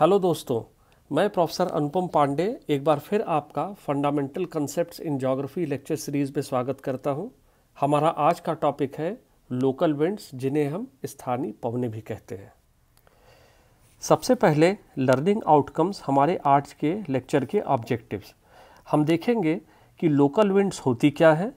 Hello दोस्तों मैं professor अनुपम पांडे एक बार फिर आपका fundamental concept in geography lecture series में स्वागत करता हूं। हमारा आज का टॉपिक है लोकल विंड्स जिन्हें हम स्थानीय पवने भी कहते हैं सबसे पहले लर्निंग आउटकम्स हमारे आर्ट्स के लेक्चर के ऑब्जेक्टिव्स हम देखेंगे कि लोकल विंड्स होती क्या है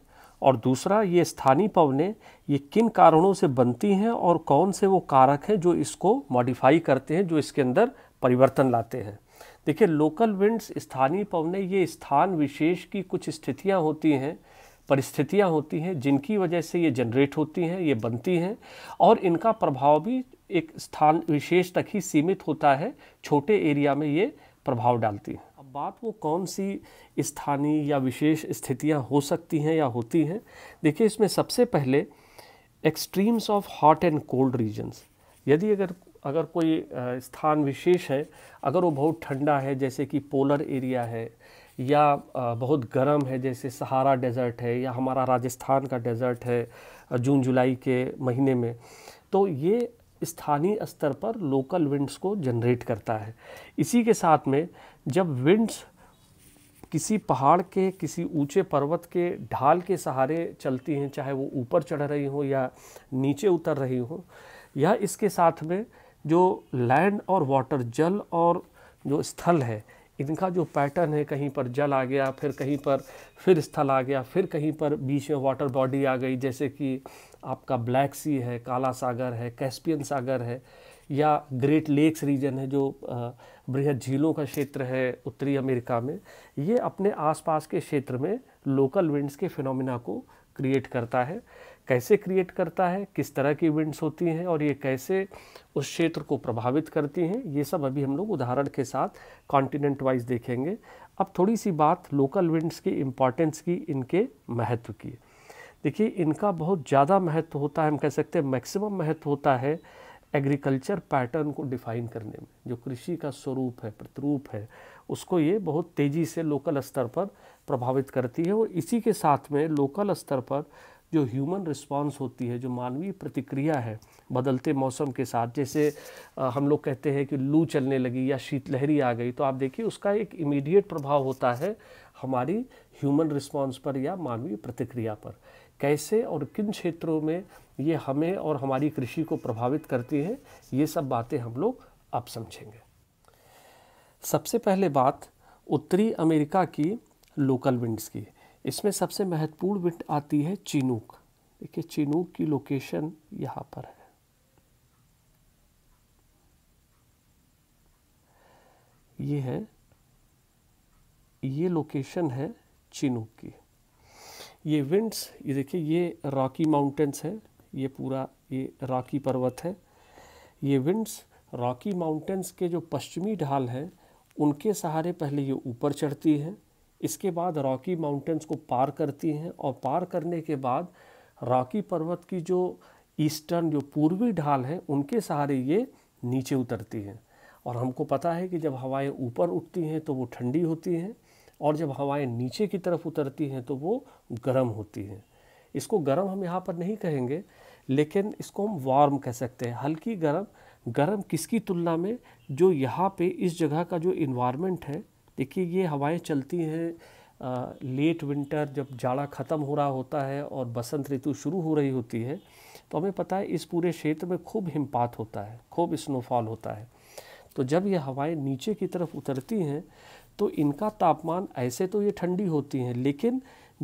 और दूसरा ये स्थानीय पवने ये किन कारणों से बनती हैं और कौन से वो कारक हैं जो इसको मॉडिफाई करते हैं जो इसके अंदर परिवर्तन लाते हैं देखिए लोकल विंड्स स्थानीय पवने ये स्थान विशेष की कुछ स्थितियाँ होती हैं परिस्थितियाँ होती हैं जिनकी वजह से ये जनरेट होती हैं ये बनती हैं और इनका प्रभाव भी एक स्थान विशेष तक ही सीमित होता है छोटे एरिया में ये प्रभाव डालती हैं अब बात वो कौन सी स्थानीय या विशेष स्थितियाँ हो सकती हैं या होती हैं देखिए इसमें सबसे पहले extremes of hot and cold regions यदि अगर अगर कोई स्थान विशेष है अगर वो बहुत ठंडा है जैसे कि पोलर एरिया है या बहुत गर्म है जैसे सहारा डेजर्ट है या हमारा राजस्थान का डेजर्ट है जून जुलाई के महीने में तो ये स्थानीय स्तर पर लोकल विंड्स को जनरेट करता है इसी के साथ में जब विंड्स किसी पहाड़ के किसी ऊंचे पर्वत के ढाल के सहारे चलती हैं चाहे वो ऊपर चढ़ रही हो या नीचे उतर रही हो या इसके साथ में जो लैंड और वाटर जल और जो स्थल है इनका जो पैटर्न है कहीं पर जल आ गया फिर कहीं पर फिर स्थल आ गया फिर कहीं पर बीच में वाटर बॉडी आ गई जैसे कि आपका ब्लैक सी है काला सागर है कैस्पियन सागर है या ग्रेट लेक्स रीजन है जो बृहद झीलों का क्षेत्र है उत्तरी अमेरिका में ये अपने आसपास के क्षेत्र में लोकल विंड्स के फिनोमिना को क्रिएट करता है कैसे क्रिएट करता है किस तरह की इवेंट्स होती हैं और ये कैसे उस क्षेत्र को प्रभावित करती हैं ये सब अभी हम लोग उदाहरण के साथ कॉन्टिनेंट वाइज देखेंगे अब थोड़ी सी बात लोकल इवेंट्स की इम्पॉर्टेंस की इनके महत्व की देखिए इनका बहुत ज़्यादा महत्व होता है हम कह सकते हैं मैक्सिमम महत्व होता है एग्रीकल्चर पैटर्न को डिफाइन करने में जो कृषि का स्वरूप है प्रतिरूप है उसको ये बहुत तेज़ी से लोकल स्तर पर प्रभावित करती है और इसी के साथ में लोकल स्तर पर जो ह्यूमन रिस्पॉन्स होती है जो मानवीय प्रतिक्रिया है बदलते मौसम के साथ जैसे हम लोग कहते हैं कि लू चलने लगी या शीतलहरी आ गई तो आप देखिए उसका एक इमीडिएट प्रभाव होता है हमारी ह्यूमन रिस्पॉन्स पर या मानवीय प्रतिक्रिया पर कैसे और किन क्षेत्रों में ये हमें और हमारी कृषि को प्रभावित करती है ये सब बातें हम लोग अब समझेंगे सबसे पहले बात उत्तरी अमेरिका की लोकल विंड्स की इसमें सबसे महत्वपूर्ण बिट आती है चिनूक देखिए चिनूक की लोकेशन यहाँ पर है ये है ये लोकेशन है चिनूक की ये विंड्स ये देखिए ये रॉकी माउंटेंस है ये पूरा ये रॉकी पर्वत है ये विंड्स रॉकी माउंटेंस के जो पश्चिमी ढाल हैं उनके सहारे पहले ये ऊपर चढ़ती है इसके बाद रॉकी माउंटेंस को पार करती हैं और पार करने के बाद रॉकी पर्वत की जो ईस्टर्न जो पूर्वी ढाल है उनके सहारे ये नीचे उतरती हैं और हमको पता है कि जब हवाएं ऊपर उठती हैं तो वो ठंडी होती हैं और जब हवाएं नीचे की तरफ उतरती हैं तो वो गर्म होती हैं इसको गर्म हम यहाँ पर नहीं कहेंगे लेकिन इसको हम वार्म कह सकते हैं हल्की गर्म गर्म किसकी तुलना में जो यहाँ पे इस जगह का जो इन्वायरमेंट है देखिए ये हवाएं चलती हैं लेट विंटर जब जाड़ा ख़त्म हो रहा होता है और बसंत ऋतु शुरू हो रही होती है तो हमें पता है इस पूरे क्षेत्र में खूब हिमपात होता है खूब स्नोफॉल होता है तो जब ये हवाएं नीचे की तरफ उतरती हैं तो इनका तापमान ऐसे तो ये ठंडी होती हैं लेकिन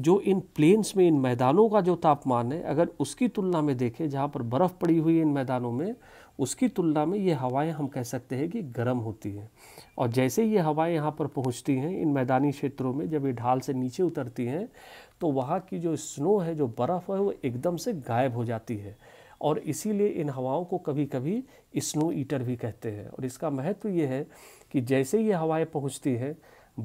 जो इन प्लेन्स में इन मैदानों का जो तापमान है अगर उसकी तुलना में देखें जहाँ पर बर्फ़ पड़ी हुई है इन मैदानों में उसकी तुलना में ये हवाएं हम कह सकते हैं कि गर्म होती हैं और जैसे ये हवाएं यहाँ पर पहुँचती हैं इन मैदानी क्षेत्रों में जब ये ढाल से नीचे उतरती हैं तो वहाँ की जो स्नो है जो बर्फ़ है वो एकदम से गायब हो जाती है और इसीलिए इन हवाओं को कभी कभी स्नो ईटर भी कहते हैं और इसका महत्व ये है कि जैसे ये हवाएं पहुँचती हैं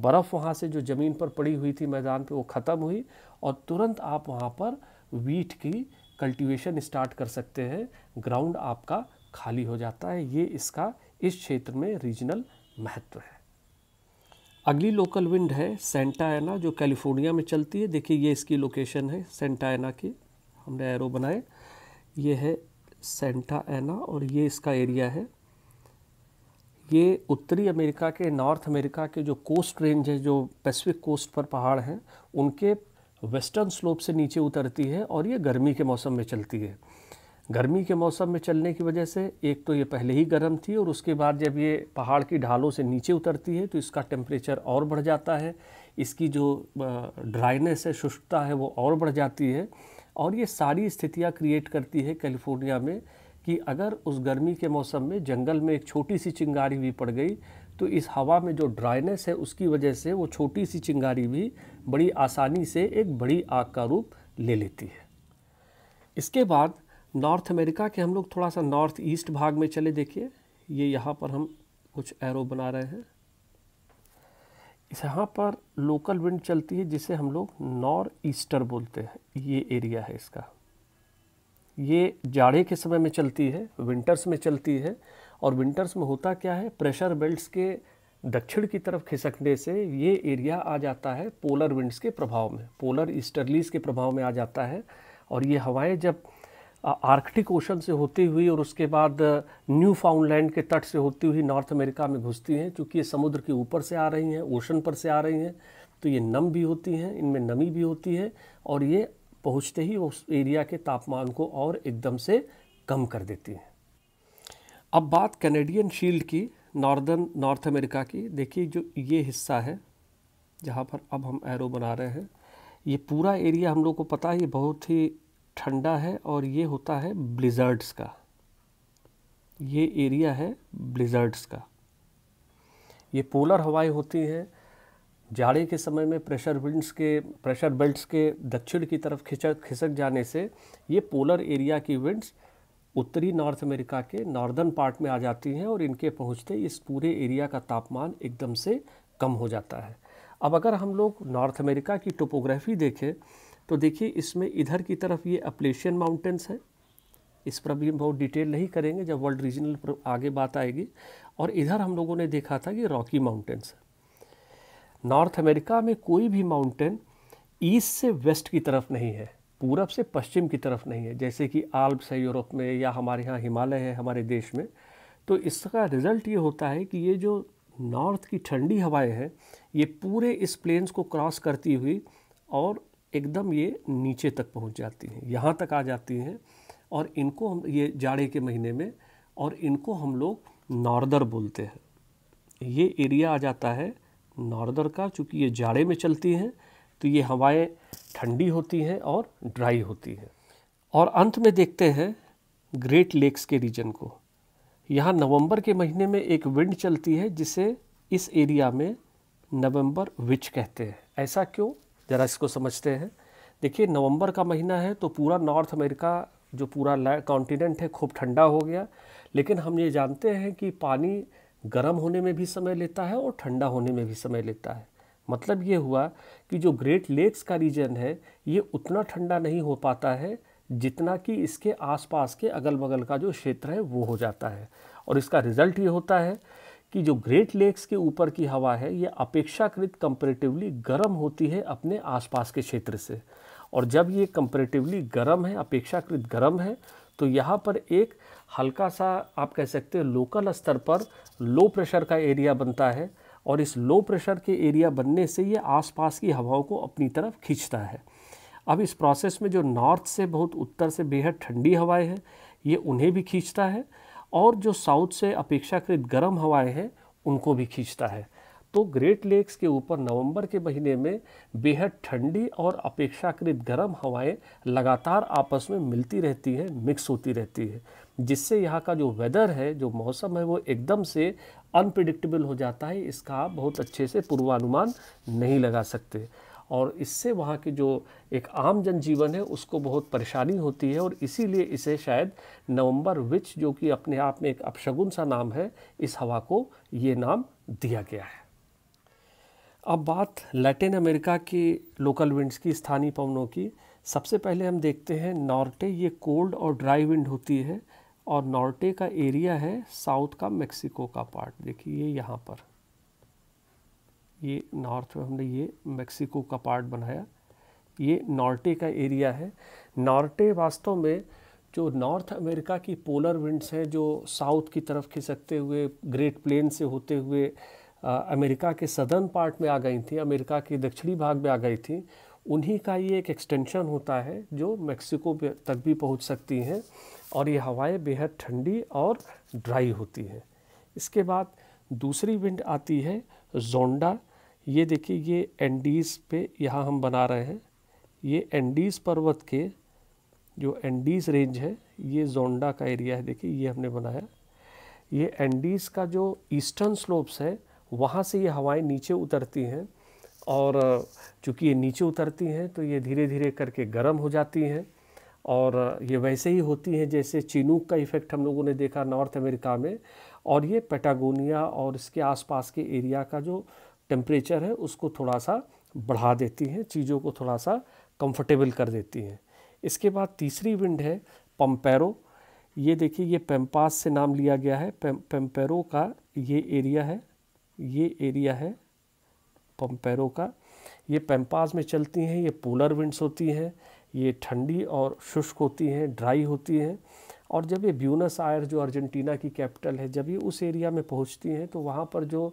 बर्फ़ वहाँ से जो ज़मीन पर पड़ी हुई थी मैदान पे वो ख़त्म हुई और तुरंत आप वहाँ पर वीट की कल्टीवेशन स्टार्ट कर सकते हैं ग्राउंड आपका खाली हो जाता है ये इसका इस क्षेत्र में रीजनल महत्व है अगली लोकल विंड है सेंटाएना जो कैलिफोर्निया में चलती है देखिए ये इसकी लोकेशन है सेंटाएना की हमने एरो बनाए ये है सेंटायना और ये इसका एरिया है ये उत्तरी अमेरिका के नॉर्थ अमेरिका के जो कोस्ट रेंज है जो पैसिफिक कोस्ट पर पहाड़ हैं उनके वेस्टर्न स्लोप से नीचे उतरती है और ये गर्मी के मौसम में चलती है गर्मी के मौसम में चलने की वजह से एक तो ये पहले ही गर्म थी और उसके बाद जब ये पहाड़ की ढालों से नीचे उतरती है तो इसका टेम्परेचर और बढ़ जाता है इसकी जो ड्राइनेस है शुष्कता है वो और बढ़ जाती है और ये सारी स्थितियाँ क्रिएट करती है कैलिफोर्निया में कि अगर उस गर्मी के मौसम में जंगल में एक छोटी सी चिंगारी भी पड़ गई तो इस हवा में जो ड्राइनेस है उसकी वजह से वो छोटी सी चिंगारी भी बड़ी आसानी से एक बड़ी आग का रूप ले लेती है इसके बाद नॉर्थ अमेरिका के हम लोग थोड़ा सा नॉर्थ ईस्ट भाग में चले देखिए ये यहाँ पर हम कुछ एरो बना रहे हैं यहाँ पर लोकल विंड चलती है जिसे हम लोग नॉर्थ ईस्टर बोलते हैं ये एरिया है इसका ये जाड़े के समय में चलती है विंटर्स में चलती है और विंटर्स में होता क्या है प्रेशर बेल्ट्स के दक्षिण की तरफ खिसकने से ये एरिया आ जाता है पोलर विंड्स के प्रभाव में पोलर ईस्टरलीज के प्रभाव में आ जाता है और ये हवाएं जब आर्कटिक ओशन से होती हुई और उसके बाद न्यू फाउंडलैंड के तट से होती हुई नॉर्थ अमेरिका में घुसती हैं क्योंकि ये समुद्र के ऊपर से आ रही हैं ओशन पर से आ रही हैं तो ये नम भी होती हैं इनमें नमी भी होती है और ये पहुँचते ही उस एरिया के तापमान को और एकदम से कम कर देती हैं अब बात कैनेडियन शील्ड की नॉर्दर्न नॉर्थ अमेरिका की देखिए जो ये हिस्सा है जहाँ पर अब हम एरो बना रहे हैं ये पूरा एरिया हम लोग को पता है ये बहुत ही ठंडा है और ये होता है ब्लिजर्ड्स का ये एरिया है ब्लिजर्ड्स का ये पोलर हवाएं होती हैं जाड़े के समय में प्रेशर विंड्स के प्रेशर बेल्ट्स के दक्षिण की तरफ खिचक खिसक जाने से ये पोलर एरिया की विंड्स उत्तरी नॉर्थ अमेरिका के नॉर्दर्न पार्ट में आ जाती हैं और इनके पहुंचते इस पूरे एरिया का तापमान एकदम से कम हो जाता है अब अगर हम लोग नॉर्थ अमेरिका की टोपोग्राफी देखें तो देखिए इसमें इधर की तरफ ये अपलेशियन माउंटेन्स है इस पर भी हम बहुत डिटेल नहीं करेंगे जब वर्ल्ड रीजनल पर आगे बात आएगी और इधर हम लोगों ने देखा था कि रॉकी माउंटेन्स नॉर्थ अमेरिका में कोई भी माउंटेन ईस्ट से वेस्ट की तरफ नहीं है पूरब से पश्चिम की तरफ नहीं है जैसे कि आल्प्स है यूरोप में या हमारे यहाँ हिमालय है हमारे देश में तो इसका रिज़ल्ट ये होता है कि ये जो नॉर्थ की ठंडी हवाएं हैं ये पूरे इस प्लेन्स को क्रॉस करती हुई और एकदम ये नीचे तक पहुंच जाती हैं यहाँ तक आ जाती हैं और इनको हम ये जाड़े के महीने में और इनको हम लोग नॉर्दर बोलते हैं ये एरिया आ जाता है नॉर्दर का चूँकि ये जाड़े में चलती हैं तो ये हवाएं ठंडी होती हैं और ड्राई होती हैं और अंत में देखते हैं ग्रेट लेक्स के रीजन को यहाँ नवंबर के महीने में एक विंड चलती है जिसे इस एरिया में नवंबर विच कहते हैं ऐसा क्यों ज़रा इसको समझते हैं देखिए नवंबर का महीना है तो पूरा नॉर्थ अमेरिका जो पूरा कॉन्टिनेंट है खूब ठंडा हो गया लेकिन हम ये जानते हैं कि पानी गर्म होने में भी समय लेता है और ठंडा होने में भी समय लेता है मतलब ये हुआ कि जो ग्रेट लेक्स का रीजन है ये उतना ठंडा नहीं हो पाता है जितना कि इसके आसपास के अगल बगल का जो क्षेत्र है वो हो जाता है और इसका रिज़ल्ट ये होता है कि जो ग्रेट लेक्स के ऊपर की हवा है ये अपेक्षाकृत कंपेरेटिवली गर्म होती है अपने आसपास के क्षेत्र से और जब ये कंपेरेटिवली गर्म है अपेक्षाकृत गर्म है तो यहाँ पर एक हल्का सा आप कह सकते हैं लोकल स्तर पर लो प्रेशर का एरिया बनता है और इस लो प्रेशर के एरिया बनने से ये आसपास की हवाओं को अपनी तरफ खींचता है अब इस प्रोसेस में जो नॉर्थ से बहुत उत्तर से बेहद ठंडी हवाएं हैं ये उन्हें भी खींचता है और जो साउथ से अपेक्षाकृत गर्म हवाएं हैं उनको भी खींचता है तो ग्रेट लेक्स के ऊपर नवंबर के महीने में बेहद ठंडी और अपेक्षाकृत गर्म हवाएं लगातार आपस में मिलती रहती हैं मिक्स होती रहती है जिससे यहाँ का जो वेदर है जो मौसम है वो एकदम से अनप्रिडिक्टेबल हो जाता है इसका आप बहुत अच्छे से पूर्वानुमान नहीं लगा सकते और इससे वहाँ की जो एक आम जनजीवन है उसको बहुत परेशानी होती है और इसीलिए इसे शायद नवंबर विच जो कि अपने आप में एक अपशगुन सा नाम है इस हवा को ये नाम दिया गया है अब बात लैटिन अमेरिका की लोकल विंड्स की स्थानीय पवनों की सबसे पहले हम देखते हैं नॉर्टे ये कोल्ड और ड्राई विंड होती है और नॉर्टे का एरिया है साउथ का मेक्सिको का पार्ट देखिए ये यहाँ पर ये नॉर्थ में हमने ये मेक्सिको का पार्ट बनाया ये नॉर्टे का एरिया है नॉर्टे वास्तव में जो नॉर्थ अमेरिका की पोलर विंड्स हैं जो साउथ की तरफ खिसकते हुए ग्रेट प्लेन से होते हुए आ, अमेरिका के सदर्न पार्ट में आ गई थी अमेरिका के दक्षिणी भाग में आ गई थी उन्हीं का ये एक एक्सटेंशन होता है जो मेक्सिको तक भी पहुंच सकती हैं और ये हवाएं बेहद ठंडी और ड्राई होती हैं इसके बाद दूसरी विंड आती है जोंडा ये देखिए ये एंडीज़ पे यहाँ हम बना रहे हैं ये एंडीज़ पर्वत के जो एंडीज़ रेंज है ये जोंडा का एरिया है देखिए ये हमने बनाया ये एंडीज़ का जो ईस्टर्न स्लोप्स है वहाँ से ये हवाएं नीचे उतरती हैं और चूँकि ये नीचे उतरती हैं तो ये धीरे धीरे करके गर्म हो जाती हैं और ये वैसे ही होती हैं जैसे चिनूक का इफ़ेक्ट हम लोगों ने देखा नॉर्थ अमेरिका में और ये पेटागोनिया और इसके आसपास के एरिया का जो टेम्परेचर है उसको थोड़ा सा बढ़ा देती हैं चीज़ों को थोड़ा सा कंफर्टेबल कर देती हैं इसके बाद तीसरी विंड है पम्पैरो ये देखिए ये पेम्पास से नाम लिया गया है पेम का ये एरिया है ये एरिया है पम्पैरो का ये पेम्पास में चलती हैं ये पोलर विंड्स होती हैं ये ठंडी और शुष्क होती हैं ड्राई होती हैं और जब ये ब्यूनस आयर जो अर्जेंटीना की कैपिटल है जब ये उस एरिया में पहुंचती हैं तो वहाँ पर जो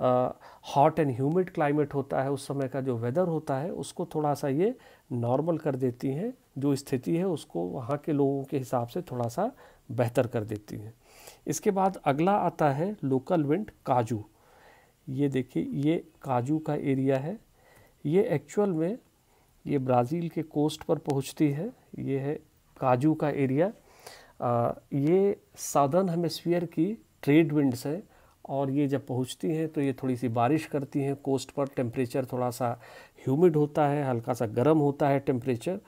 हॉट एंड ह्यूमिड क्लाइमेट होता है उस समय का जो वेदर होता है उसको थोड़ा सा ये नॉर्मल कर देती हैं जो स्थिति है उसको वहाँ के लोगों के हिसाब से थोड़ा सा बेहतर कर देती हैं इसके बाद अगला आता है लोकल विंड काजू ये देखिए ये काजू का एरिया है ये एक्चुअल में ये ब्राज़ील के कोस्ट पर पहुँचती है ये है काजू का एरिया आ, ये साधन हेमस्फीयर की ट्रेड विंड्स हैं और ये जब पहुंचती हैं तो ये थोड़ी सी बारिश करती हैं कोस्ट पर टेम्परेचर थोड़ा सा ह्यूमिड होता है हल्का सा गर्म होता है टेम्परेचर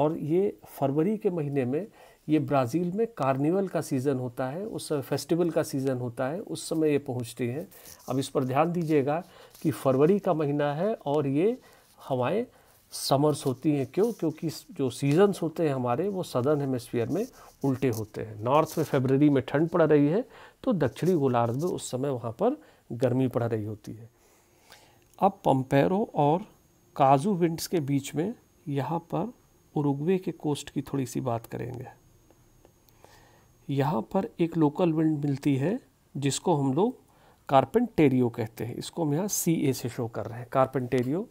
और ये फरवरी के महीने में ये ब्राज़ील में कार्निवल का सीज़न होता है उस समय फेस्टिवल का सीज़न होता है उस समय ये पहुंचती हैं अब इस पर ध्यान दीजिएगा कि फरवरी का महीना है और ये हवाएं समर्स होती हैं क्यों क्योंकि जो सीजन्स होते हैं हमारे वो सदर्न हेमिसफीयर में उल्टे होते हैं नॉर्थ में फेबररी में ठंड पड़ रही है तो दक्षिणी गोलार्ध में उस समय वहाँ पर गर्मी पड़ रही होती है अब पम्पेरो और काजू विंड्स के बीच में यहाँ पर उरुग्वे के कोस्ट की थोड़ी सी बात करेंगे यहाँ पर एक लोकल विंड मिलती है जिसको हम लोग कार्पेंटेरियो कहते हैं इसको हम यहाँ सी ए से शो कर रहे हैं कार्पेंटेरियो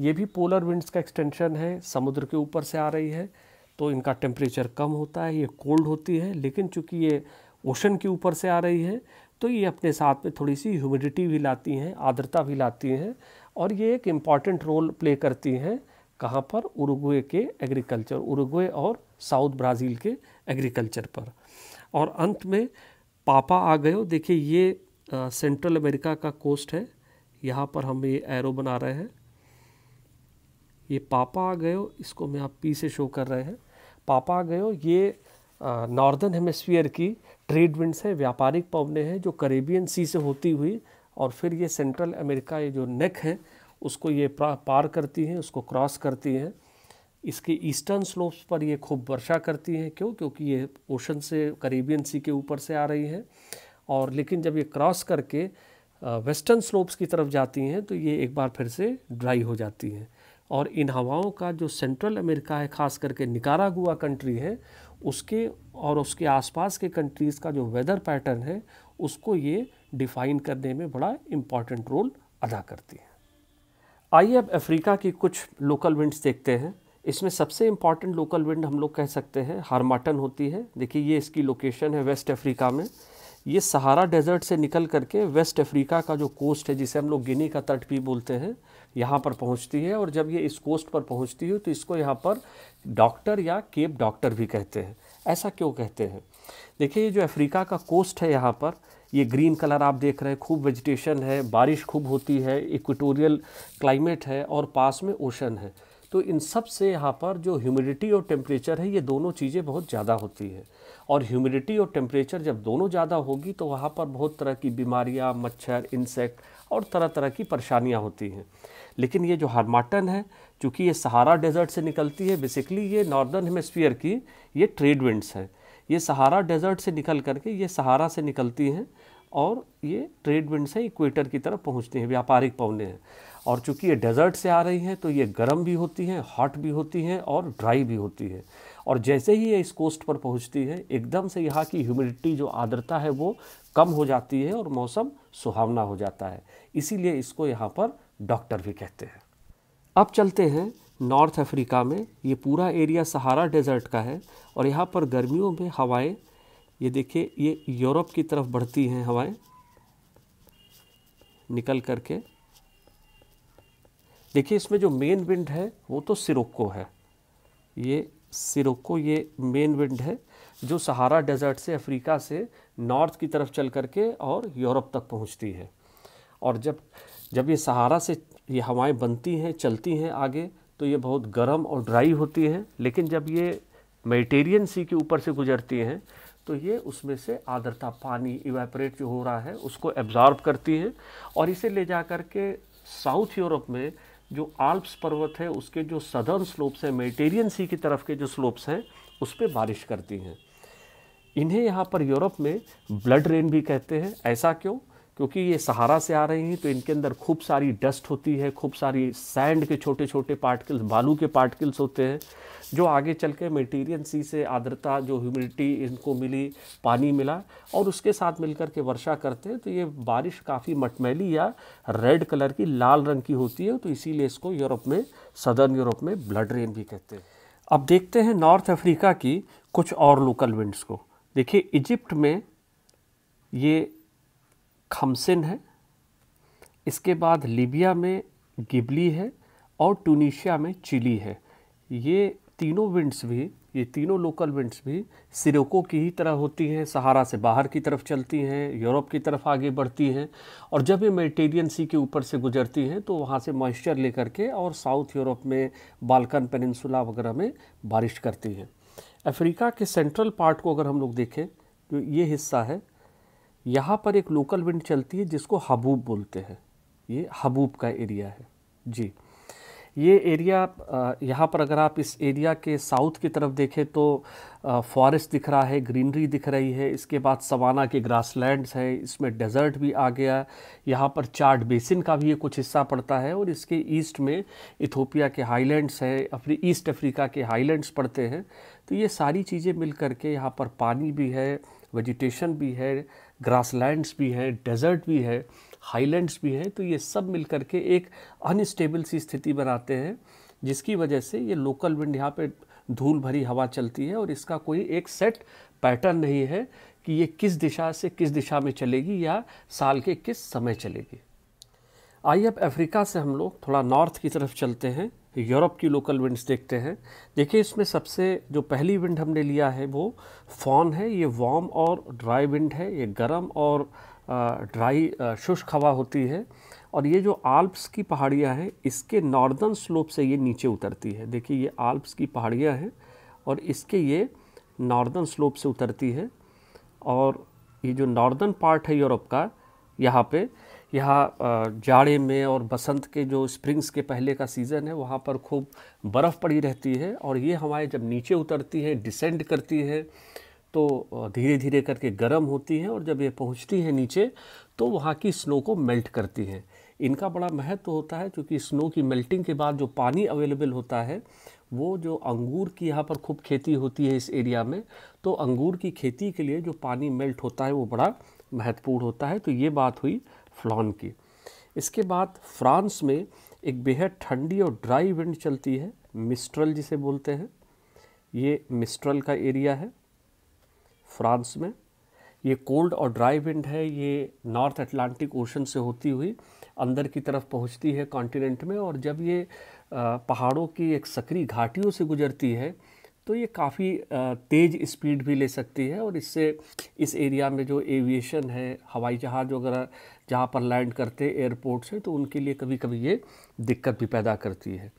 ये भी पोलर विंड्स का एक्सटेंशन है समुद्र के ऊपर से आ रही है तो इनका टेम्परेचर कम होता है ये कोल्ड होती है लेकिन चूँकि ये ओशन के ऊपर से आ रही है तो ये अपने साथ में थोड़ी सी ह्यूमिडिटी भी लाती हैं आर्द्रता भी लाती हैं और ये एक इम्पॉर्टेंट रोल प्ले करती हैं कहाँ पर उरुग्वे के एग्रीकल्चर उरुग्वे और साउथ ब्राज़ील के एग्रीकल्चर पर और अंत में पापा आ गए देखिए ये सेंट्रल अमेरिका का कोस्ट है यहाँ पर हम ये एरो बना रहे हैं ये पापा आ गयो इसको मैं आप पी से शो कर रहे हैं पापा आ गयो ये नॉर्दर्न हेमस्फीयर की ट्रेड विंड्स हैं व्यापारिक पवने हैं जो करेबियन सी से होती हुई और फिर ये सेंट्रल अमेरिका ये जो नेक है उसको ये पार करती हैं उसको क्रॉस करती हैं इसके ईस्टर्न स्लोप्स पर ये खूब वर्षा करती हैं क्यों क्योंकि ये ओशन से करेबियन सी के ऊपर से आ रही हैं और लेकिन जब ये क्रॉस करके वेस्टर्न स्लोप्स की तरफ जाती हैं तो ये एक बार फिर से ड्राई हो जाती हैं और इन हवाओं का जो सेंट्रल अमेरिका है ख़ास करके निकारागुआ कंट्री है उसके और उसके आसपास के कंट्रीज़ का जो वेदर पैटर्न है उसको ये डिफ़ाइन करने में बड़ा इम्पॉर्टेंट रोल अदा करती है आइए अब अफ्रीका की कुछ लोकल विंड्स देखते हैं इसमें सबसे इम्पॉर्टेंट लोकल विंड हम लोग कह सकते हैं हारमाटन होती है देखिए ये इसकी लोकेशन है वेस्ट अफ्रीका में ये सहारा डेजर्ट से निकल करके वेस्ट अफ्रीका का जो कोस्ट है जिसे हम लोग गिनी का तट भी बोलते हैं यहाँ पर पहुँचती है और जब ये इस कोस्ट पर पहुँचती है तो इसको यहाँ पर डॉक्टर या केप डॉक्टर भी कहते हैं ऐसा क्यों कहते हैं देखिए ये जो अफ्रीका का कोस्ट है यहाँ पर ये ग्रीन कलर आप देख रहे हैं खूब वेजिटेशन है बारिश खूब होती है इक्वेटोरियल क्लाइमेट है और पास में ओशन है तो इन सब से यहाँ पर जो ह्यूमिडिटी और टेम्परेचर है ये दोनों चीज़ें बहुत ज़्यादा होती है और ह्यूमिडिटी और टेम्परेचर जब दोनों ज़्यादा होगी तो वहाँ पर बहुत तरह की बीमारियाँ मच्छर इंसेक्ट और तरह तरह की परेशानियाँ होती हैं लेकिन ये जो हारमाटन है चूँकि ये सहारा डेजर्ट से निकलती है बेसिकली ये नॉर्दर्न हेमस्फीयर की ये ट्रेड विंड्स हैं ये सहारा डेजर्ट से निकल करके ये सहारा से निकलती हैं और ये ट्रेड विंड से इक्वेटर की तरफ पहुँचती हैं व्यापारिक पौने हैं और चूंकि ये डेजर्ट से आ रही हैं तो ये गर्म भी होती हैं हॉट भी होती हैं और ड्राई भी होती है और जैसे ही ये इस कोस्ट पर पहुंचती है एकदम से यहाँ की ह्यूमिडिटी जो आर्द्रता है वो कम हो जाती है और मौसम सुहावना हो जाता है इसीलिए इसको यहाँ पर डॉक्टर भी कहते हैं अब चलते हैं नॉर्थ अफ्रीका में ये पूरा एरिया सहारा डेजर्ट का है और यहाँ पर गर्मियों में हवाएं ये देखिए ये यूरोप की तरफ बढ़ती हैं हवाएं निकल करके देखिए इसमें जो मेन विंड है वो तो सिरोको है ये सिरोको ये मेन विंड है जो सहारा डेजर्ट से अफ्रीका से नॉर्थ की तरफ चल करके और यूरोप तक पहुंचती है और जब जब ये सहारा से ये हवाएं बनती हैं चलती हैं आगे तो ये बहुत गर्म और ड्राई होती हैं लेकिन जब ये मेडिटेरियन सी के ऊपर से गुजरती हैं तो ये उसमें से आर्द्रता पानी इवेपरेट जो हो रहा है उसको एब्जॉर्ब करती हैं और इसे ले जा कर के साउथ यूरोप में जो आल्प्स पर्वत है उसके जो सदर्न स्लोप्स हैं मेटेरियन सी की तरफ के जो स्लोप्स हैं उस पर बारिश करती हैं इन्हें यहाँ पर यूरोप में ब्लड रेन भी कहते हैं ऐसा क्यों क्योंकि ये सहारा से आ रही हैं तो इनके अंदर खूब सारी डस्ट होती है खूब सारी सैंड के छोटे छोटे पार्टिकल्स बालू के पार्टिकल्स होते हैं जो आगे चल के मेटीरियन सी से आर्द्रता जो ह्यूमिडिटी इनको मिली पानी मिला और उसके साथ मिलकर के वर्षा करते हैं तो ये बारिश काफ़ी मटमैली या रेड कलर की लाल रंग की होती है तो इसीलिए इसको यूरोप में सदर्न यूरोप में ब्लड रेन भी कहते हैं अब देखते हैं नॉर्थ अफ्रीका की कुछ और लोकल विंड्स को देखिए इजिप्ट में ये खमसिन है इसके बाद लीबिया में गिबली है और ट्यूनिशिया में चिली है ये तीनों विंड्स भी ये तीनों लोकल विंड्स भी सिरोको की ही तरह होती हैं सहारा से बाहर की तरफ चलती हैं यूरोप की तरफ आगे बढ़ती हैं और जब ये मेडिटेरियन सी के ऊपर से गुजरती हैं तो वहाँ से मॉइस्चर लेकर के और साउथ यूरोप में बालकन पेनिनसुला वगैरह में बारिश करती हैं अफ्रीका के सेंट्रल पार्ट को अगर हम लोग देखें तो ये हिस्सा है यहाँ पर एक लोकल विंड चलती है जिसको हबूब बोलते हैं ये हबूब का एरिया है जी ये एरिया यहाँ पर अगर आप इस एरिया के साउथ की तरफ देखें तो फॉरेस्ट दिख रहा है ग्रीनरी दिख रही है इसके बाद सवाना के ग्रासलैंड्स हैं इसमें डेजर्ट भी आ गया यहाँ पर चार्ट बेसिन का भी ये कुछ हिस्सा पड़ता है और इसके ईस्ट में इथोपिया के हाईलैंड्स हैं अपने ईस्ट अफ्रीका के हाईलैंड्स पड़ते हैं तो ये सारी चीज़ें मिल करके यहाँ पर पानी भी है वेजिटेशन भी है ग्रासलैंड्स भी हैं डेजर्ट भी है हाईलैंड्स भी हैं तो ये सब मिल के एक अनस्टेबल सी स्थिति बनाते हैं जिसकी वजह से ये लोकल विंड यहाँ पे धूल भरी हवा चलती है और इसका कोई एक सेट पैटर्न नहीं है कि ये किस दिशा से किस दिशा में चलेगी या साल के किस समय चलेगी आइए अब अफ्रीका से हम लोग थोड़ा नॉर्थ की तरफ चलते हैं यूरोप की लोकल विंड्स देखते हैं देखिए इसमें सबसे जो पहली विंड हमने लिया है वो फॉन है ये वार्म और ड्राई विंड है ये गर्म और ड्राई शुष्क हवा होती है और ये जो आल्प्स की पहाड़ियाँ हैं इसके नॉर्दर्न स्लोप से ये नीचे उतरती है देखिए ये आल्प्स की पहाड़ियाँ हैं और इसके ये नॉर्दर्न स्लोप से उतरती है और ये जो नॉर्दर्न पार्ट है यूरोप का यहाँ पर यहाँ जाड़े में और बसंत के जो स्प्रिंग्स के पहले का सीज़न है वहाँ पर खूब बर्फ़ पड़ी रहती है और ये हवाएं जब नीचे उतरती हैं डिसेंड करती है तो धीरे धीरे करके गर्म होती हैं और जब ये पहुँचती हैं नीचे तो वहाँ की स्नो को मेल्ट करती हैं इनका बड़ा महत्व होता है क्योंकि स्नो की मेल्टिंग के बाद जो पानी अवेलेबल होता है वो जो अंगूर की यहाँ पर खूब खेती होती है इस एरिया में तो अंगूर की खेती के लिए जो पानी मेल्ट होता है वो बड़ा महत्वपूर्ण होता है तो ये बात हुई फ्लान की इसके बाद फ्रांस में एक बेहद ठंडी और ड्राई विंड चलती है मिस्ट्रल जिसे बोलते हैं ये मिस्ट्रल का एरिया है फ्रांस में ये कोल्ड और ड्राई विंड है ये नॉर्थ अटलांटिक ओशन से होती हुई अंदर की तरफ पहुंचती है कॉन्टिनेंट में और जब ये पहाड़ों की एक सक्रिय घाटियों से गुजरती है तो ये काफ़ी तेज़ स्पीड भी ले सकती है और इससे इस एरिया में जो एविएशन है हवाई जहाज़ वगैरह जहाँ पर लैंड करते हैं एयरपोर्ट से तो उनके लिए कभी कभी ये दिक्कत भी पैदा करती है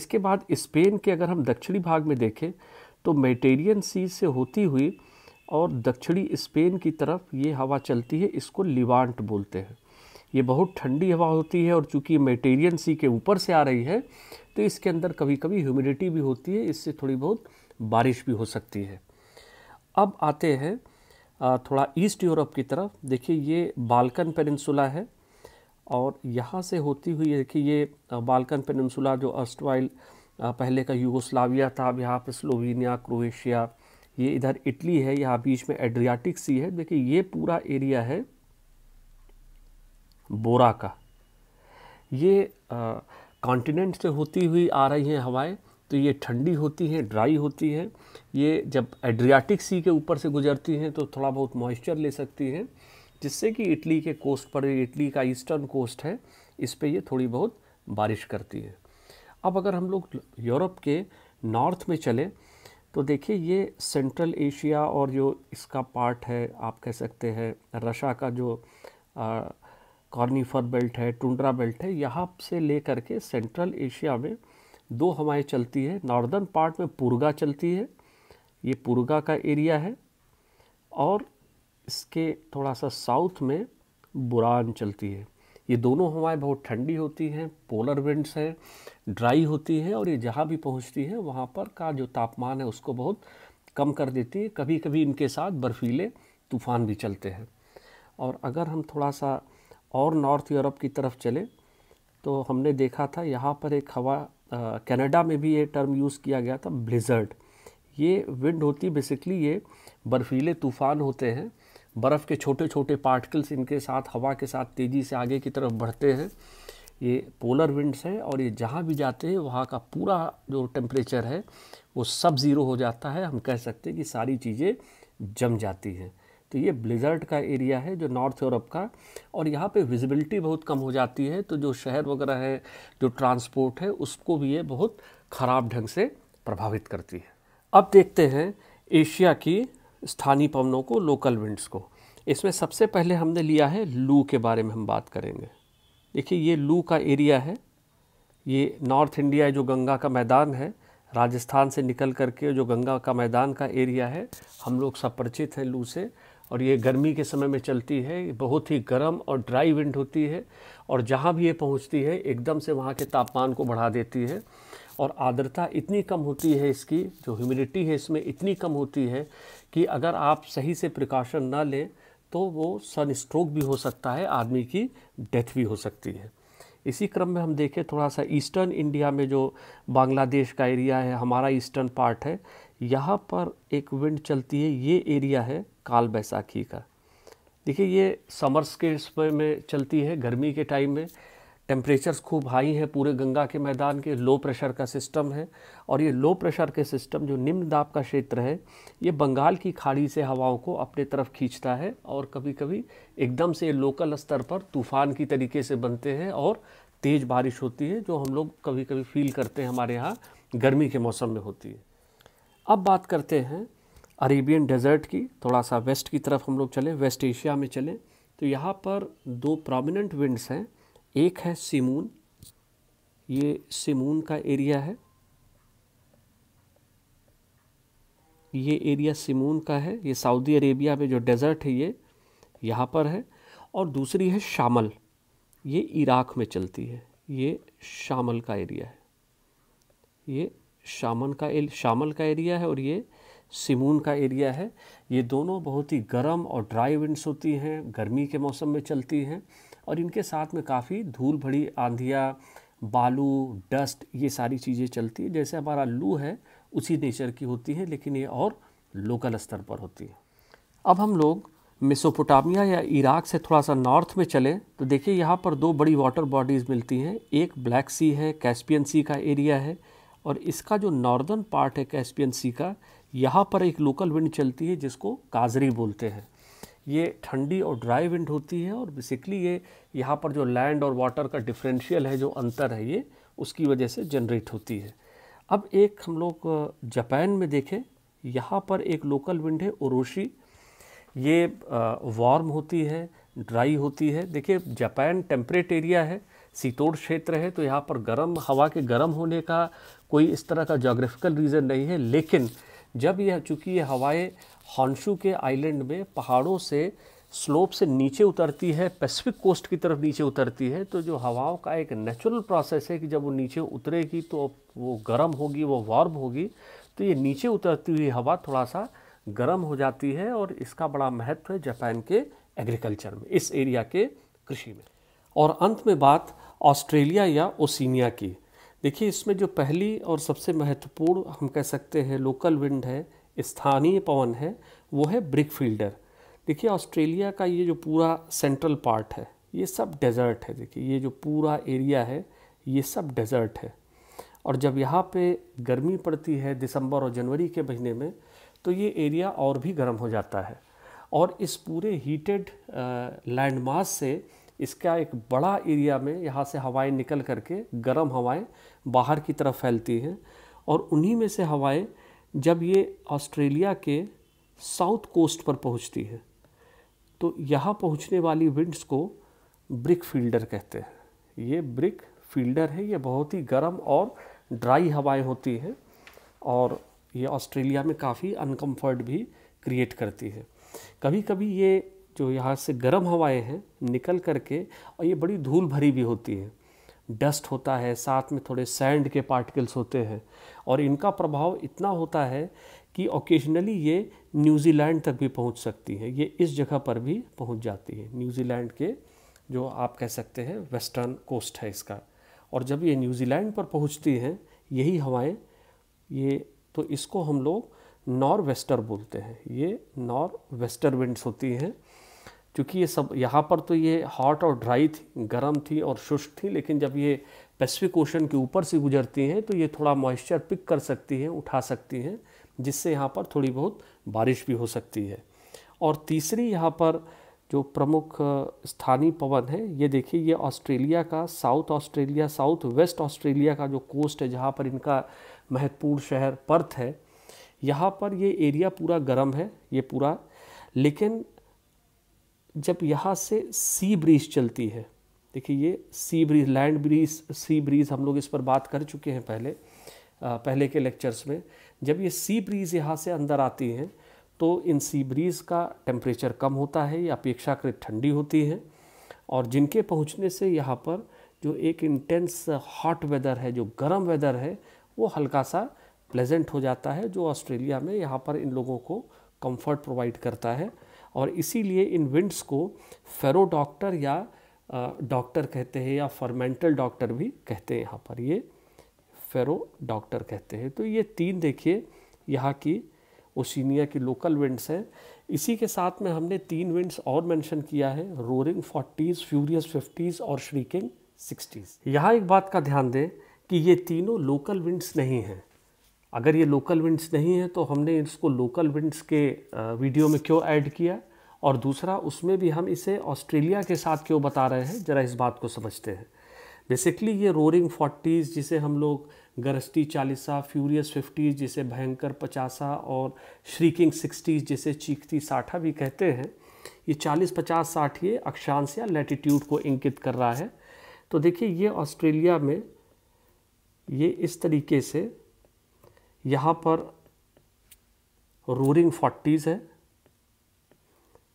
इसके बाद स्पेन के अगर हम दक्षिणी भाग में देखें तो मेटेरियन सी से होती हुई और दक्षिणी स्पेन की तरफ ये हवा चलती है इसको लिवांट बोलते हैं ये बहुत ठंडी हवा होती है और चूँकि मेटेरियन सी के ऊपर से आ रही है तो इसके अंदर कभी कभी ह्यूमिडिटी भी होती है इससे थोड़ी बहुत बारिश भी हो सकती है अब आते हैं थोड़ा ईस्ट यूरोप की तरफ देखिए ये बालकन पेनसुला है और यहाँ से होती हुई देखिए ये बालकन पेनसुला जो अस्टवाइल पहले का यूगोस्लाविया था अब यहाँ पर स्लोवेनिया क्रोएशिया ये इधर इटली है यहाँ बीच में एड्रियाटिक सी है देखिए ये पूरा एरिया है बोरा का ये कॉन्टिनेंट से होती हुई आ रही हैं हवाएं तो ये ठंडी होती हैं ड्राई होती हैं ये जब एड्रियाटिक सी के ऊपर से गुजरती हैं तो थोड़ा बहुत मॉइस्चर ले सकती हैं जिससे कि इटली के कोस्ट पर इटली का ईस्टर्न कोस्ट है इस पर ये थोड़ी बहुत बारिश करती है अब अगर हम लोग यूरोप के नॉर्थ में चले तो देखिए ये सेंट्रल एशिया और जो इसका पार्ट है आप कह सकते हैं रशा का जो कॉर्नीफर बेल्ट है टुंड्रा बेल्ट है यहाँ से ले करके सेंट्रल एशिया में दो हवाएं चलती है नॉर्दर्न पार्ट में पुरगा चलती है ये पुरगा का एरिया है और इसके थोड़ा सा साउथ में बुरान चलती है ये दोनों हवाएं बहुत ठंडी होती हैं पोलर विंड्स हैं ड्राई होती हैं और ये जहाँ भी पहुँचती हैं वहाँ पर का जो तापमान है उसको बहुत कम कर देती है कभी कभी इनके साथ बर्फीले तूफ़ान भी चलते हैं और अगर हम थोड़ा सा और नॉर्थ यूरोप की तरफ चले तो हमने देखा था यहाँ पर एक हवा कनाडा में भी ये टर्म यूज़ किया गया था ब्लिजर्ड ये विंड होती बेसिकली ये बर्फीले तूफ़ान होते हैं बर्फ़ के छोटे छोटे पार्टिकल्स इनके साथ हवा के साथ तेज़ी से आगे की तरफ बढ़ते हैं ये पोलर विंड्स हैं और ये जहाँ भी जाते हैं वहाँ का पूरा जो टेम्परेचर है वो सब ज़ीरो हो जाता है हम कह सकते हैं कि सारी चीज़ें जम जाती हैं तो ये ब्लिजर्ट का एरिया है जो नॉर्थ यूरोप का और यहाँ पे विजिबिलिटी बहुत कम हो जाती है तो जो शहर वगैरह है जो ट्रांसपोर्ट है उसको भी ये बहुत ख़राब ढंग से प्रभावित करती है अब देखते हैं एशिया की स्थानीय पवनों को लोकल विंड्स को इसमें सबसे पहले हमने लिया है लू के बारे में हम बात करेंगे देखिए ये लू का एरिया है ये नॉर्थ इंडिया जो गंगा का मैदान है राजस्थान से निकल करके जो गंगा का मैदान का एरिया है हम लोग सब परिचित हैं लू से और ये गर्मी के समय में चलती है बहुत ही गर्म और ड्राई विंड होती है और जहाँ भी ये पहुँचती है एकदम से वहाँ के तापमान को बढ़ा देती है और आर्द्रता इतनी कम होती है इसकी जो ह्यूमिडिटी है इसमें इतनी कम होती है कि अगर आप सही से प्रिकॉशन ना लें तो वो सन स्ट्रोक भी हो सकता है आदमी की डेथ भी हो सकती है इसी क्रम में हम देखें थोड़ा सा ईस्टर्न इंडिया में जो बांग्लादेश का एरिया है हमारा ईस्टर्न पार्ट है यहाँ पर एक विंड चलती है ये एरिया है काल बैसाखी का देखिए ये समर्स के समय में चलती है गर्मी के टाइम में टेम्परेचर्स खूब हाई हैं पूरे गंगा के मैदान के लो प्रेशर का सिस्टम है और ये लो प्रेशर के सिस्टम जो निम्न दाब का क्षेत्र है ये बंगाल की खाड़ी से हवाओं को अपने तरफ खींचता है और कभी कभी एकदम से लोकल स्तर पर तूफान की तरीके से बनते हैं और तेज़ बारिश होती है जो हम लोग कभी कभी फील करते हैं हमारे यहाँ गर्मी के मौसम में होती है अब बात करते हैं अरेबियन डेजर्ट की थोड़ा सा वेस्ट की तरफ हम लोग चलें वेस्ट एशिया में चलें तो यहाँ पर दो प्रोमिनेंट विंड्स हैं एक है सिमून ये सिमून का एरिया है ये एरिया सिमून का है ये सऊदी अरेबिया में जो डेजर्ट है ये यहाँ पर है और दूसरी है शामल ये इराक में चलती है ये शामल का एरिया है ये शामन का शामल का एरिया है और ये सिमून का एरिया है ये दोनों बहुत ही गर्म और ड्राई विंड्स होती हैं गर्मी के मौसम में चलती हैं और इनके साथ में काफ़ी धूल भड़ी आंधियाँ बालू डस्ट ये सारी चीज़ें चलती हैं जैसे हमारा लू है उसी नेचर की होती है लेकिन ये और लोकल स्तर पर होती है अब हम लोग मिसोपोटामिया या इराक से थोड़ा सा नॉर्थ में चलें तो देखिए यहाँ पर दो बड़ी वाटर बॉडीज़ मिलती हैं एक ब्लैक सी है कैस्पियन सी का एरिया है और इसका जो नॉर्दर्न पार्ट है कैस्पियन सी का यहाँ पर एक लोकल विंड चलती है जिसको काजरी बोलते हैं ये ठंडी और ड्राई विंड होती है और बेसिकली ये यहाँ पर जो लैंड और वाटर का डिफरेंशियल है जो अंतर है ये उसकी वजह से जनरेट होती है अब एक हम लोग जापान में देखें यहाँ पर एक लोकल विंड है ओरोशी ये वार्म होती है ड्राई होती है देखिए जापान टेम्परेट एरिया है सीतोड़ क्षेत्र है तो यहाँ पर गर्म हवा के गर्म होने का कोई इस तरह का जोग्राफिकल रीज़न नहीं है लेकिन जब यह चूँकि ये हवाएं हॉन्शू के आइलैंड में पहाड़ों से स्लोप से नीचे उतरती है पैसिफिक कोस्ट की तरफ नीचे उतरती है तो जो हवाओं का एक नेचुरल प्रोसेस है कि जब वो नीचे उतरेगी तो वो गर्म होगी वो वार्म होगी तो ये नीचे उतरती हुई हवा थोड़ा सा गर्म हो जाती है और इसका बड़ा महत्व है जापान के एग्रीकल्चर में इस एरिया के कृषि में और अंत में बात ऑस्ट्रेलिया या ओसिनिया की देखिए इसमें जो पहली और सबसे महत्वपूर्ण हम कह सकते हैं लोकल विंड है स्थानीय पवन है वो है ब्रिक फील्डर देखिए ऑस्ट्रेलिया का ये जो पूरा सेंट्रल पार्ट है ये सब डेजर्ट है देखिए ये जो पूरा एरिया है ये सब डेजर्ट है और जब यहाँ पे गर्मी पड़ती है दिसंबर और जनवरी के महीने में तो ये एरिया और भी गर्म हो जाता है और इस पूरे हीटेड लैंडमार्क से इसका एक बड़ा एरिया में यहाँ से हवाएं निकल करके गर्म हवाएं बाहर की तरफ फैलती हैं और उन्हीं में से हवाएं जब ये ऑस्ट्रेलिया के साउथ कोस्ट पर पहुंचती है तो यहाँ पहुंचने वाली विंड्स को ब्रिक फील्डर कहते हैं ये ब्रिक फील्डर है ये बहुत ही गर्म और ड्राई हवाएं होती हैं और ये ऑस्ट्रेलिया में काफ़ी अनकम्फर्ट भी क्रिएट करती है कभी कभी ये जो यहाँ से गर्म हवाएं हैं निकल करके और ये बड़ी धूल भरी भी होती हैं डस्ट होता है साथ में थोड़े सैंड के पार्टिकल्स होते हैं और इनका प्रभाव इतना होता है कि ओकेजनली ये न्यूजीलैंड तक भी पहुंच सकती है ये इस जगह पर भी पहुंच जाती है न्यूजीलैंड के जो आप कह सकते हैं वेस्टर्न कोस्ट है इसका और जब ये न्यूजीलैंड पर पहुंचती हैं यही हवाएं ये तो इसको हम लोग नॉर्थ वेस्टर बोलते हैं ये नॉर्थ वेस्टर विंड्स होती हैं क्योंकि ये सब यहाँ पर तो ये हॉट और ड्राई थी गर्म थी और शुष्क थी लेकिन जब ये पैसिफिक ओशन के ऊपर से गुजरती हैं तो ये थोड़ा मॉइस्चर पिक कर सकती हैं उठा सकती हैं जिससे यहाँ पर थोड़ी बहुत बारिश भी हो सकती है और तीसरी यहाँ पर जो प्रमुख स्थानीय पवन है ये देखिए ये ऑस्ट्रेलिया का south Australia south west Australia का जो कोस्ट है जहाँ पर इनका महत्वपूर्ण शहर पर्थ है यहाँ पर ये एरिया पूरा गर्म है ये पूरा लेकिन जब यहाँ से सी ब्रीज चलती है देखिए ये sea breeze land breeze sea breeze हम लोग इस पर बात कर चुके हैं पहले आ, पहले के लेक्चर्स में जब ये सी ब्रीज यहाँ से अंदर आती हैं तो इन सी ब्रीज का टेम्परेचर कम होता है या अपेक्षाकृत ठंडी होती है और जिनके पहुँचने से यहाँ पर जो एक इंटेंस हॉट वेदर है जो गर्म वेदर है वो हल्का सा प्लेजेंट हो जाता है जो ऑस्ट्रेलिया में यहाँ पर इन लोगों को कंफर्ट प्रोवाइड करता है और इसीलिए इन विंड्स को फेरो डॉक्टर या डॉक्टर कहते हैं या फर्मेंटल डॉक्टर भी कहते हैं यहाँ पर ये फेरो डॉक्टर कहते हैं तो ये तीन देखिए यहाँ की ओशीनिया की लोकल विंड्स हैं इसी के साथ में हमने तीन विंड्स और मेंशन किया है रोरिंग फोर्टीज़ फ्यूरियस फिफ्टीज़ और श्रीकिंग सिक्सटीज़ यहाँ एक बात का ध्यान दें कि ये तीनों लोकल विंड्स नहीं हैं अगर ये लोकल विंड्स नहीं है तो हमने इसको लोकल विंड्स के वीडियो में क्यों ऐड किया और दूसरा उसमें भी हम इसे ऑस्ट्रेलिया के साथ क्यों बता रहे हैं ज़रा इस बात को समझते हैं बेसिकली ये रोरिंग फोर्टीज़ जिसे हम लोग गरस्टी चालीसा फ्यूरियस फिफ्टीज़ जिसे भयंकर पचासा और श्रीकिंग सिक्सटीज़ जिसे चीखती साठा भी कहते हैं ये चालीस पचास साठ ये अक्षांश या लेटीट्यूड को इंकित कर रहा है तो देखिए ये ऑस्ट्रेलिया में ये इस तरीके से यहाँ पर रोरिंग फोर्टीज़ है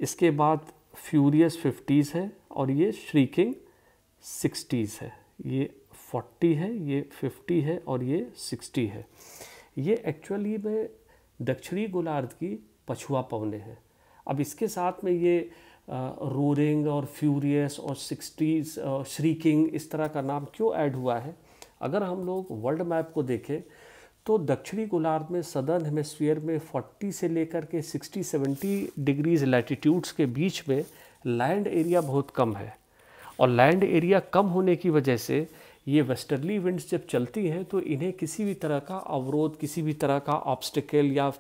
इसके बाद फ्यूरियस फिफ्टीज़ है और ये श्रीकिंग सिक्सटीज़ है ये फोर्टी है ये फिफ्टी है और ये सिक्सटी है ये एक्चुअली में दक्षिणी गोलार्ध की पछुआ पवने हैं अब इसके साथ में ये रोरिंग और फ्यूरियस और सिक्सटीज़ श्रीकिंग इस तरह का नाम क्यों ऐड हुआ है अगर हम लोग वर्ल्ड मैप को देखें तो दक्षिणी गोलार्ध में सदर्न हेमस्फीयर में 40 से लेकर के 60 70 डिग्रीज लैटिट्यूड्स के बीच में लैंड एरिया बहुत कम है और लैंड एरिया कम होने की वजह से ये वेस्टर्ली विंड्स जब चलती हैं तो इन्हें किसी भी तरह का अवरोध किसी भी तरह का ऑब्स्टिकल या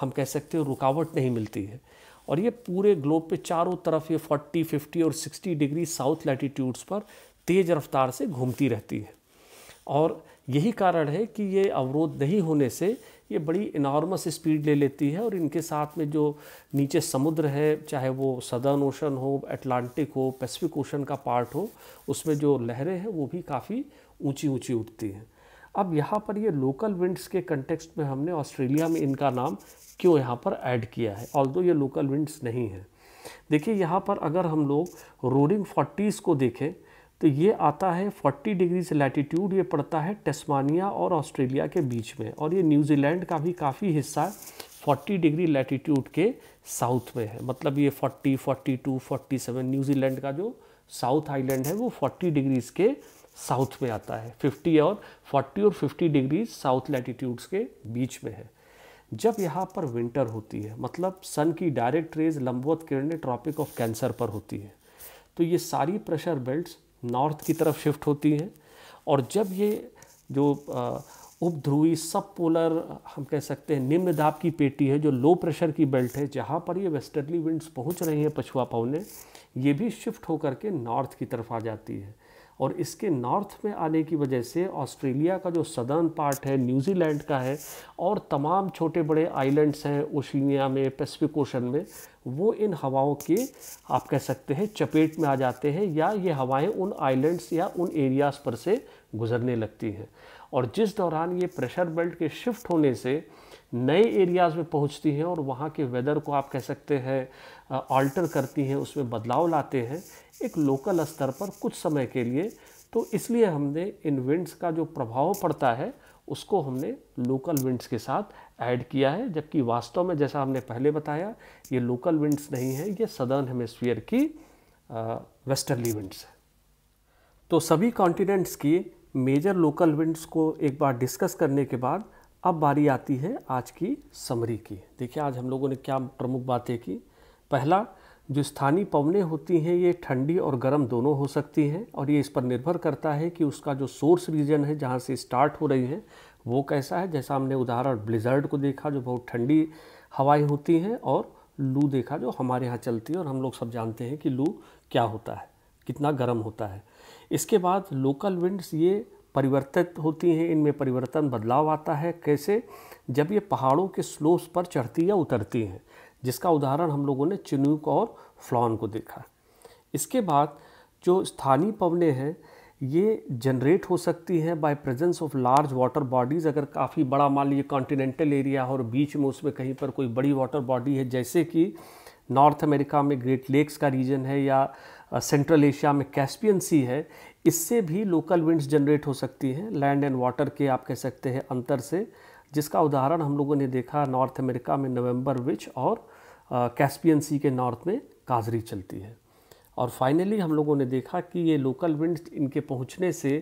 हम कह सकते हैं रुकावट नहीं मिलती है और ये पूरे ग्लोब पे चारों तरफ ये 40, 50 और 60 डिग्री साउथ लैटिट्यूड्स पर तेज़ रफ्तार से घूमती रहती है और यही कारण है कि ये अवरोध नहीं होने से ये बड़ी इनॉर्मस स्पीड ले लेती है और इनके साथ में जो नीचे समुद्र है चाहे वो सदर्न ओशन हो अटलांटिक हो पैसिफिक ओशन का पार्ट हो उसमें जो लहरें हैं वो भी काफ़ी ऊंची ऊंची उठती हैं अब यहाँ पर ये लोकल विंड्स के कंटेक्स्ट में हमने ऑस्ट्रेलिया में इनका नाम क्यों यहाँ पर ऐड किया है ऑल ये लोकल विंड्स नहीं है देखिए यहाँ पर अगर हम लोग रोरिंग फोर्टीज़ को देखें तो ये आता है 40 डिग्री से लैटीट्यूड ये पड़ता है टेस्मानिया और ऑस्ट्रेलिया के बीच में और ये न्यूजीलैंड का भी काफ़ी हिस्सा 40 डिग्री लैटीट्यूड के साउथ में है मतलब ये 40, 42, 47 न्यूजीलैंड का जो साउथ आइलैंड है वो 40 डिग्रीज के साउथ में आता है 50 और 40 और 50 डिग्री साउथ लैटीट्यूड्स के बीच में है जब यहाँ पर विंटर होती है मतलब सन की डायरेक्ट रेज लंबवत किरणें ट्रॉपिक ऑफ कैंसर पर होती है तो ये सारी प्रेशर बेल्ट्स नॉर्थ की तरफ शिफ्ट होती हैं और जब ये जो उपध्रुवी सब पोलर हम कह सकते हैं निम्न दाब की पेटी है जो लो प्रेशर की बेल्ट है जहाँ पर ये वेस्टर्ली विंड्स पहुँच रही हैं पछुआ पवने ये भी शिफ्ट होकर के नॉर्थ की तरफ आ जाती है और इसके नॉर्थ में आने की वजह से ऑस्ट्रेलिया का जो सदर्न पार्ट है न्यूजीलैंड का है और तमाम छोटे बड़े आइलैंड्स हैं ओशिनिया में पैसिफिक ओशन में वो इन हवाओं के आप कह सकते हैं चपेट में आ जाते हैं या ये हवाएं उन आइलैंड्स या उन एरियाज़ पर से गुजरने लगती हैं और जिस दौरान ये प्रेशर बेल्ट के शिफ्ट होने से नए एरियाज़ में पहुंचती हैं और वहाँ के वेदर को आप कह सकते हैं ऑल्टर करती हैं उसमें बदलाव लाते हैं एक लोकल स्तर पर कुछ समय के लिए तो इसलिए हमने इन विंड्स का जो प्रभाव पड़ता है उसको हमने लोकल विंड्स के साथ ऐड किया है जबकि वास्तव में जैसा हमने पहले बताया ये लोकल विंड्स नहीं है ये सदर्न हेमस्फीयर की वेस्टर्ली विंड्स है तो सभी कॉन्टिनेंट्स की मेजर लोकल विंड्स को एक बार डिस्कस करने के बाद अब बारी आती है आज की समरी की देखिए आज हम लोगों ने क्या प्रमुख बातें की पहला जो स्थानीय पवनें होती हैं ये ठंडी और गर्म दोनों हो सकती हैं और ये इस पर निर्भर करता है कि उसका जो सोर्स रीजन है जहाँ से स्टार्ट हो रही है वो कैसा है जैसा हमने उदाहरण ब्लिजर्ड को देखा जो बहुत ठंडी हवाएं होती हैं और लू देखा जो हमारे यहाँ चलती है और हम लोग सब जानते हैं कि लू क्या होता है कितना गर्म होता है इसके बाद लोकल विंड्स ये परिवर्तित होती हैं इनमें परिवर्तन बदलाव आता है कैसे जब ये पहाड़ों के स्लोप्स पर चढ़ती या उतरती हैं जिसका उदाहरण हम लोगों ने चिनूक और फ्लॉन को देखा इसके बाद जो स्थानीय पवने हैं ये जनरेट हो सकती हैं by presence of large water bodies अगर काफ़ी बड़ा मान लीजिए कॉन्टिनेंटल एरिया और बीच में उसमें कहीं पर कोई बड़ी वाटर बॉडी है जैसे कि नॉर्थ अमेरिका में ग्रेट लेक्स का रीजन है या सेंट्रल एशिया में कैस्पियन सी है इससे भी लोकल विंड्स जनरेट हो सकती हैं लैंड एंड वाटर के आप कह सकते हैं अंतर से जिसका उदाहरण हम लोगों ने देखा नॉर्थ अमेरिका में नवंबर विच और कैस्पियन सी के नॉर्थ में काजरी चलती है और फाइनली हम लोगों ने देखा कि ये लोकल विंड इनके पहुंचने से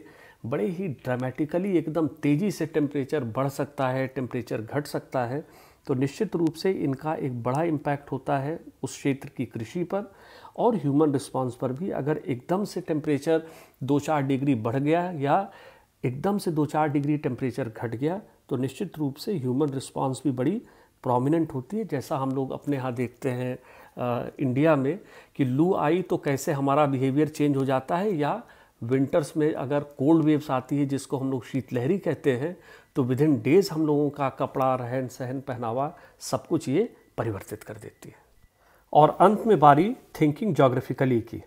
बड़े ही ड्रामेटिकली एकदम तेज़ी से टेम्परेचर बढ़ सकता है टेम्परेचर घट सकता है तो निश्चित रूप से इनका एक बड़ा इम्पैक्ट होता है उस क्षेत्र की कृषि पर और ह्यूमन रिस्पांस पर भी अगर एकदम से टेम्परेचर दो चार डिग्री बढ़ गया या एकदम से दो चार डिग्री टेम्परेचर घट गया तो निश्चित रूप से ह्यूमन रिस्पॉन्स भी बड़ी प्रोमिनेंट होती है जैसा हम लोग अपने यहाँ देखते हैं आ, इंडिया में कि लू आई तो कैसे हमारा बिहेवियर चेंज हो जाता है या विंटर्स में अगर कोल्ड वेव्स आती है जिसको हम लोग शीतलहरी कहते हैं तो विद इन डेज हम लोगों का कपड़ा रहन सहन पहनावा सब कुछ ये परिवर्तित कर देती है और अंत में बारी थिंकिंग जोग्राफिकली की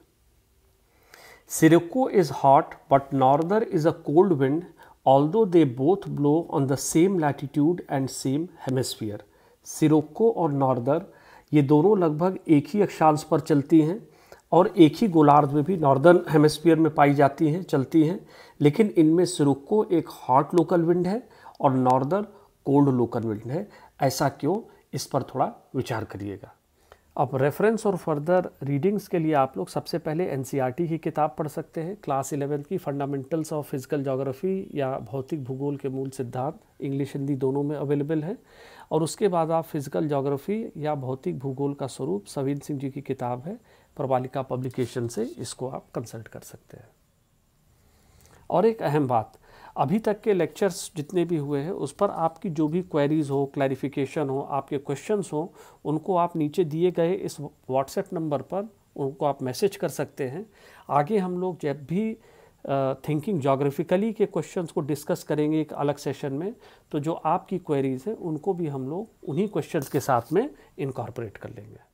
sirocco is hot but norther is a cold wind although they both blow on the same latitude and same hemisphere. Sirocco और नॉर्दर ये दोनों लगभग एक ही अक्षांश पर चलती हैं और एक ही गोलार्ध में भी नॉर्दर्न हेमस्फियर में पाई जाती हैं चलती हैं लेकिन इनमें सिरोक्को एक हॉट लोकल विंड है और नॉर्दर्न कोल्ड लोकल विंड है ऐसा क्यों इस पर थोड़ा विचार करिएगा अब रेफरेंस और फर्दर रीडिंग्स के लिए आप लोग सबसे पहले एन e की किताब पढ़ सकते हैं क्लास इलेवेंथ की फंडामेंटल्स ऑफ फिजिकल जोग्राफी या भौतिक भूगोल के मूल सिद्धांत इंग्लिश हिंदी दोनों में अवेलेबल है और उसके बाद आप फिजिकल जोग्राफी या भौतिक भूगोल का स्वरूप सविंद सिंह जी की किताब है प्रबालिका पब्लिकेशन से इसको आप कंसल्ट कर सकते हैं और एक अहम बात अभी तक के लेक्चर्स जितने भी हुए हैं उस पर आपकी जो भी क्वेरीज़ हो क्लैरिफिकेशन हो आपके क्वेश्चंस हो उनको आप नीचे दिए गए इस व्हाट्सएप नंबर पर उनको आप मैसेज कर सकते हैं आगे हम लोग जब भी थिंकिंग जोग्राफिकली के क्वेश्चंस को डिस्कस करेंगे एक अलग सेशन में तो जो आपकी क्वेरीज़ हैं उनको भी हम लोग उन्हीं क्वेश्चंस के साथ में इनकॉर्पोरेट कर लेंगे